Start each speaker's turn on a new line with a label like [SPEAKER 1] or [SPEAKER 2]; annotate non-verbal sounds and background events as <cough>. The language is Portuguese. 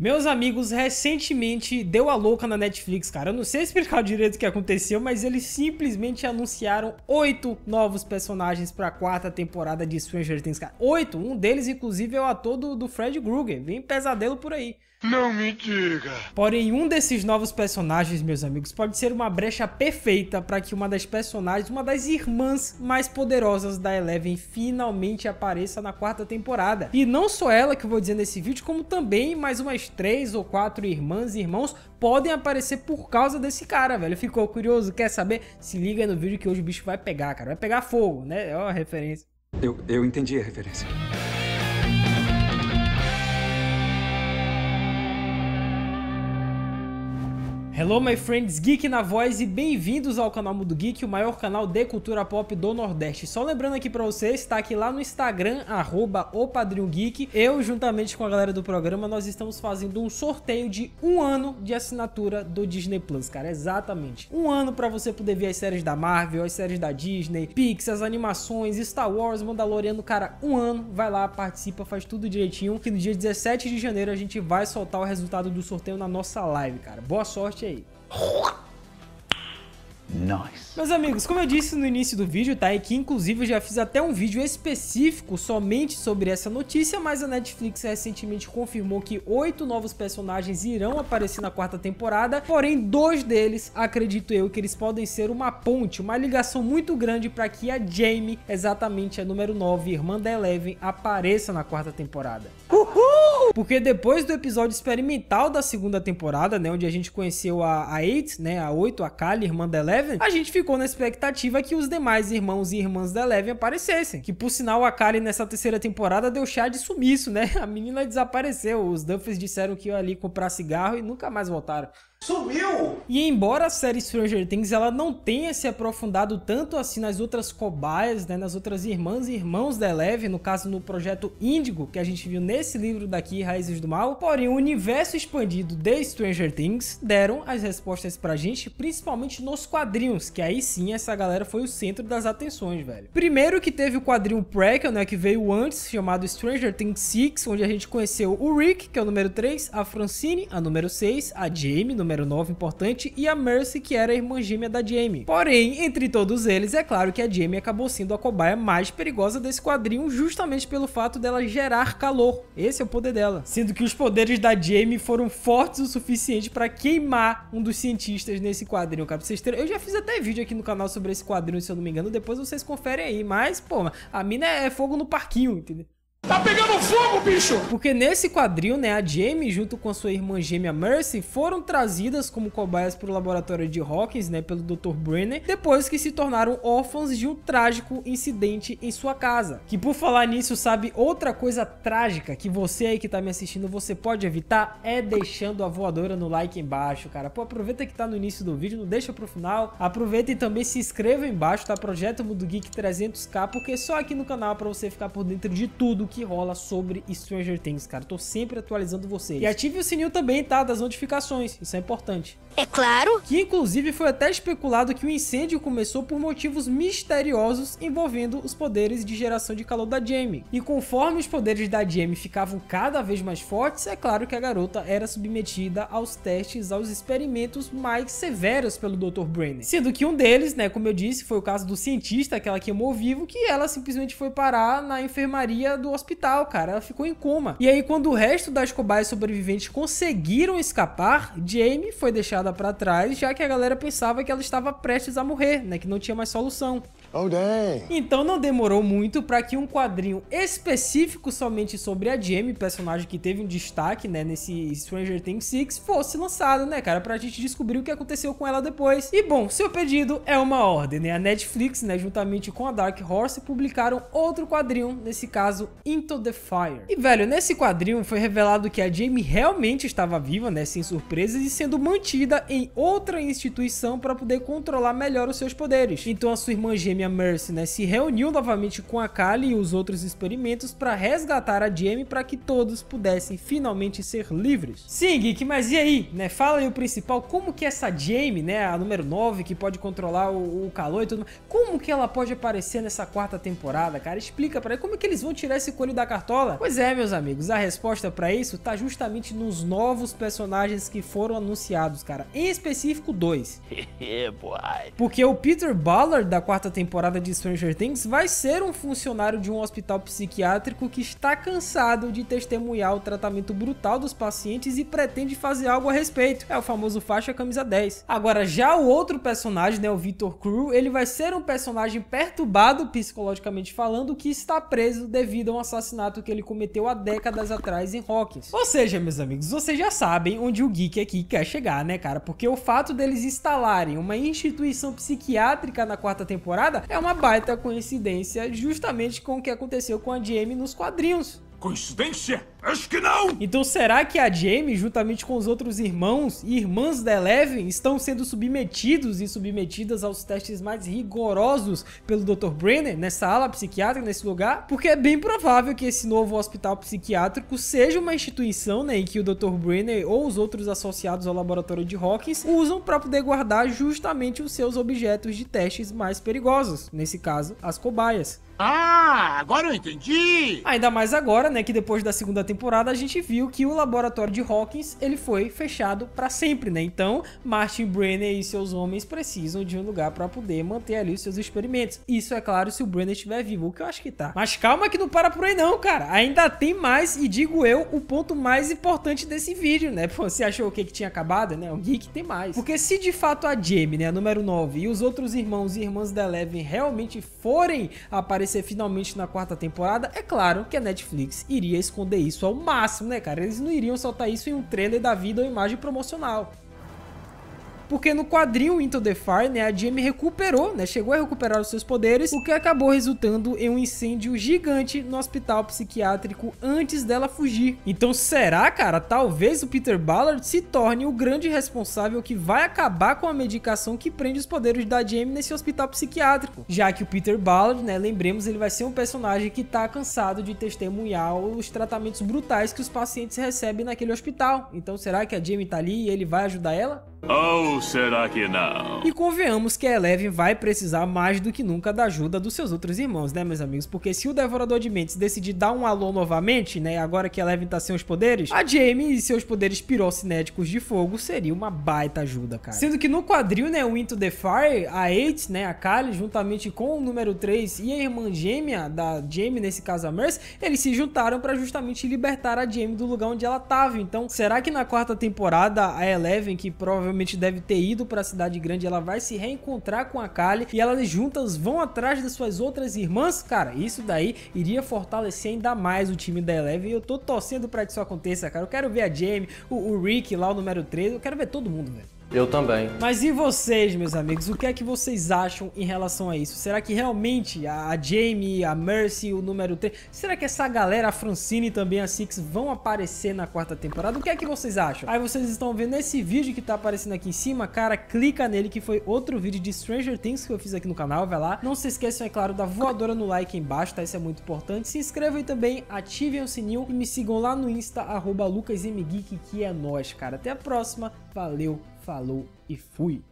[SPEAKER 1] Meus amigos, recentemente deu a louca na Netflix, cara. Eu não sei explicar <laughs> direito o que aconteceu, mas eles simplesmente anunciaram oito novos personagens para a quarta temporada de Stranger Things, cara. Oito! Um deles, inclusive, é o ator do, do Fred Krueger. Vem pesadelo por aí. Não me diga. Porém, um desses novos personagens, meus amigos, pode ser uma brecha perfeita para que uma das personagens, uma das irmãs mais poderosas da Eleven, finalmente apareça na quarta temporada. E não só ela que eu vou dizer nesse vídeo, como também mais umas três ou quatro irmãs e irmãos podem aparecer por causa desse cara, velho. Ficou curioso? Quer saber? Se liga aí no vídeo que hoje o bicho vai pegar, cara. Vai pegar fogo, né? É uma referência. Eu, eu entendi a referência. Hello, my friends, Geek na voz e bem-vindos ao canal Mundo Geek, o maior canal de cultura pop do Nordeste. Só lembrando aqui pra vocês, tá aqui lá no Instagram, arroba o Padrinho Geek. Eu, juntamente com a galera do programa, nós estamos fazendo um sorteio de um ano de assinatura do Disney Plus, cara, exatamente. Um ano para você poder ver as séries da Marvel, as séries da Disney, Pixar, as animações, Star Wars, Mandaloriano, cara, um ano. Vai lá, participa, faz tudo direitinho, que no dia 17 de janeiro a gente vai soltar o resultado do sorteio na nossa live, cara. Boa sorte Nice. Meus amigos, como eu disse no início do vídeo, tá? E que inclusive eu já fiz até um vídeo específico somente sobre essa notícia, mas a Netflix recentemente confirmou que oito novos personagens irão aparecer na quarta temporada, porém dois deles, acredito eu, que eles podem ser uma ponte, uma ligação muito grande para que a Jamie, exatamente a número 9, irmã da Eleven, apareça na quarta temporada. Uh! Porque depois do episódio experimental da segunda temporada, né? Onde a gente conheceu a, a Eight, né? A Oito, a Kali, irmã da Eleven. A gente ficou na expectativa que os demais irmãos e irmãs da Eleven aparecessem. Que por sinal a Kali nessa terceira temporada deu chá de sumiço, né? <laughs> A menina desapareceu. Os Duffers disseram que ia ali comprar cigarro e nunca mais voltaram. Sumiu! E embora a série Stranger Things ela não tenha se aprofundado tanto assim nas outras cobaias, né, nas outras irmãs e irmãos da Eleven, no caso no projeto Índigo, que a gente viu nesse livro daqui, Raízes do Mal, porém o universo expandido de Stranger Things deram as respostas pra gente, principalmente nos quadrinhos, que aí sim essa galera foi o centro das atenções, velho. Primeiro que teve o quadrinho prequel, né, que veio antes, chamado Stranger Things 6, onde a gente conheceu o Rick, que é o número 3, a Francine, a número 6, a Jamie, número número 9 importante, e a Mercy, que era a irmã gêmea da Jamie. Porém, entre todos eles, é claro que a Jamie acabou sendo a cobaia mais perigosa desse quadrinho, justamente pelo fato dela gerar calor. Esse é o poder dela. Sendo que os poderes da Jamie foram fortes o suficiente para queimar um dos cientistas nesse quadrinho, cara. Pra Eu já fiz até vídeo aqui no canal sobre esse quadrinho, se eu não me engano. Depois vocês conferem aí. Mas, pô, a mina é fogo no parquinho, entendeu? Tá pegando fogo, bicho! Porque nesse quadril, né, a Jamie, junto com sua irmã gêmea Mercy, foram trazidas como cobaias para o laboratório de Hawkins, né, pelo Dr. Brenner, depois que se tornaram órfãos de um trágico incidente em sua casa. Que por falar nisso, sabe, outra coisa trágica que você aí que tá me assistindo, você pode evitar é deixando a voadora no like embaixo, cara. Pô, aproveita que tá no início do vídeo, não deixa pro final. Aproveita e também se inscreva embaixo, tá? Projeto Mundo Geek 300k, porque só aqui no canal para pra você ficar por dentro de tudo que que rola sobre Stranger Things, cara. tô sempre atualizando vocês. E ative o sininho também, tá? Das notificações. Isso é importante. É claro. Que inclusive foi até especulado que o incêndio começou por motivos misteriosos envolvendo os poderes de geração de calor da Jamie. E conforme os poderes da Jamie ficavam cada vez mais fortes, é claro que a garota era submetida aos testes, aos experimentos mais severos pelo Dr. Brenner. Sendo que um deles, né, como eu disse, foi o caso do cientista aquela que ela queimou vivo, que ela simplesmente foi parar na enfermaria do hospital hospital, cara. Ela ficou em coma. E aí, quando o resto das cobaias sobreviventes conseguiram escapar, Jamie foi deixada para trás, já que a galera pensava que ela estava prestes a morrer, né? Que não tinha mais solução. Oh, dang. Então não demorou muito para que um quadrinho específico somente sobre a Jamie, personagem que teve um destaque, né, nesse Stranger Things 6, fosse lançado, né, cara, pra gente descobrir o que aconteceu com ela depois. E bom, seu pedido é uma ordem, né? A Netflix, né, juntamente com a Dark Horse, publicaram outro quadrinho, nesse caso, Into the Fire. E velho, nesse quadrinho foi revelado que a Jamie realmente estava viva, né, sem surpresas e sendo mantida em outra instituição para poder controlar melhor os seus poderes. Então a sua irmã gêmea Gêmea Mercy né, se reuniu novamente com a Kali e os outros experimentos para resgatar a Jamie para que todos pudessem finalmente ser livres. Sim, Geek, mas e aí? Né, fala aí o principal, como que essa Jamie, né, a número 9, que pode controlar o, o calor e tudo como que ela pode aparecer nessa quarta temporada, cara? Explica para como é que eles vão tirar esse coelho da cartola? Pois é, meus amigos, a resposta para isso tá justamente nos novos personagens que foram anunciados, cara. Em específico, dois. <laughs> É, Porque o Peter Ballard da quarta temporada temporada de Stranger Things vai ser um funcionário de um hospital psiquiátrico que está cansado de testemunhar o tratamento brutal dos pacientes e pretende fazer algo a respeito. É o famoso faixa camisa 10. Agora, já o outro personagem, né, o Victor Crew, ele vai ser um personagem perturbado psicologicamente falando que está preso devido a um assassinato que ele cometeu há décadas atrás em Hawkins. Ou seja, meus amigos, vocês já sabem onde o geek aqui quer chegar, né, cara? Porque o fato deles instalarem uma instituição psiquiátrica na quarta temporada é uma baita coincidência justamente com o que aconteceu com a Jamie nos quadrinhos. Coincidência? Acho que não! Então será que a Jamie, juntamente com os outros irmãos e irmãs da Eleven, estão sendo submetidos e submetidas aos testes mais rigorosos pelo Dr. Brenner nessa ala psiquiátrica, nesse lugar? Porque é bem provável que esse novo hospital psiquiátrico seja uma instituição né, em que o Dr. Brenner ou os outros associados ao laboratório de Hawkins usam para poder guardar justamente os seus objetos de testes mais perigosos, nesse caso, as cobaias. Ah, agora eu entendi! Ainda mais agora, né, que depois da segunda temporada temporada, a gente viu que o laboratório de Hawkins ele foi fechado para sempre, né? Então, Martin Brenner e seus homens precisam de um lugar para poder manter ali os seus experimentos. Isso é claro se o Brenner estiver vivo, o que eu acho que tá. Mas calma que não para por aí não, cara. Ainda tem mais e digo eu, o ponto mais importante desse vídeo, né? Pô, você achou o que que tinha acabado, né? O geek tem mais. Porque se de fato a Jamie, né, a número 9 e os outros irmãos e irmãs da Eleven realmente forem aparecer finalmente na quarta temporada, é claro que a Netflix iria esconder isso isso é o máximo, né, cara? Eles não iriam soltar isso em um trailer da vida ou imagem promocional porque no quadrinho Into the Fire, né, a Jamie recuperou, né, chegou a recuperar os seus poderes, o que acabou resultando em um incêndio gigante no hospital psiquiátrico antes dela fugir. Então será, cara, talvez o Peter Ballard se torne o grande responsável que vai acabar com a medicação que prende os poderes da Jamie nesse hospital psiquiátrico, já que o Peter Ballard, né, lembremos, ele vai ser um personagem que tá cansado de testemunhar os tratamentos brutais que os pacientes recebem naquele hospital. Então será que a Jamie tá ali e ele vai ajudar ela? Oh, será que não? E convenhamos que a Eleven vai precisar mais do que nunca da ajuda dos seus outros irmãos, né, meus amigos? Porque se o Devorador de Mentes decidir dar um alô novamente, né, agora que a Eleven tá sem os poderes, a Jamie e seus poderes pirocinéticos de fogo seria uma baita ajuda, cara. Sendo que no quadril, né, o Into the Fire, a Eight, né, a Kali, juntamente com o número 3 e a irmã gêmea da Jamie, nesse caso a Merce, eles se juntaram para justamente libertar a Jamie do lugar onde ela tava. Então, será que na quarta temporada a Eleven, que provavelmente deve ter ido para a cidade grande, ela vai se reencontrar com a Kali e elas juntas vão atrás das suas outras irmãs, cara, isso daí iria fortalecer ainda mais o time da Eleven e eu tô torcendo para que isso aconteça, cara. Eu quero ver a Jamie, o, o Rick lá, o número 3, eu quero ver todo mundo, velho. Eu também. Mas e vocês, meus amigos? O que é que vocês acham em relação a isso? Será que realmente a Jamie, a Mercy, o número 3, será que essa galera, a Francine e também a Six, vão aparecer na quarta temporada? O que é que vocês acham? Aí vocês estão vendo esse vídeo que tá aparecendo aqui em cima, cara, clica nele que foi outro vídeo de Stranger Things que eu fiz aqui no canal, vai lá. Não se esqueçam, é claro, da voadora no like embaixo, tá? Isso é muito importante. Se inscrevam também ativem o sininho e me sigam lá no Insta, arroba lucasmgeek, que é nós, cara. Até a próxima, valeu! falou e fui.